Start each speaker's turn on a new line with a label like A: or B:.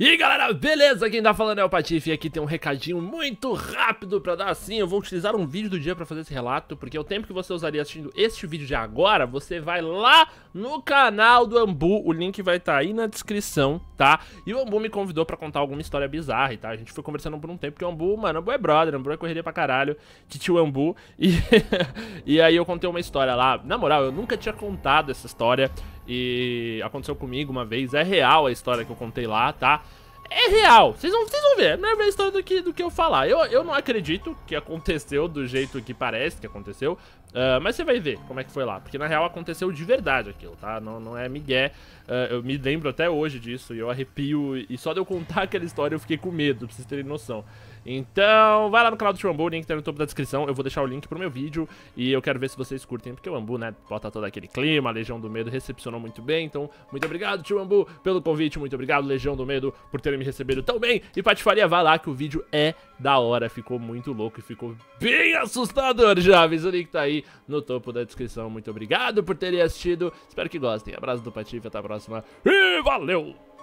A: E galera, beleza? Quem tá falando é o Patife e aqui tem um recadinho muito rápido pra dar assim Eu vou utilizar um vídeo do dia pra fazer esse relato Porque o tempo que você usaria assistindo este vídeo de agora Você vai lá no canal do Ambu. O link vai estar tá aí na descrição, tá? E o Ambu me convidou pra contar alguma história bizarra e tá? A gente foi conversando por um tempo, porque o Ambu, mano, o Ambu é brother, o Ambu é correria pra caralho, titio Ambu. E, e aí eu contei uma história lá. Na moral, eu nunca tinha contado essa história e aconteceu comigo uma vez. É real a história que eu contei lá, tá? é real. Vocês vão, vocês vão ver. É a melhor história do que, do que eu falar. Eu, eu não acredito que aconteceu do jeito que parece que aconteceu. Uh, mas você vai ver como é que foi lá. Porque na real aconteceu de verdade aquilo, tá? Não, não é migué. Uh, eu me lembro até hoje disso e eu arrepio. E só de eu contar aquela história eu fiquei com medo, pra vocês terem noção. Então, vai lá no canal do Chumambu, o link tá no topo da descrição. Eu vou deixar o link pro meu vídeo e eu quero ver se vocês curtem, porque o Ambu, né, bota todo aquele clima, a Legião do Medo recepcionou muito bem. Então, muito obrigado, Chumambu, pelo convite. Muito obrigado, Legião do Medo, por ter terem me recebido tão bem. E patifaria, vá lá que o vídeo é da hora. Ficou muito louco e ficou bem assustador, Javes. O link tá aí no topo da descrição. Muito obrigado por terem assistido. Espero que gostem. Abraço do Patife, até a próxima. E valeu!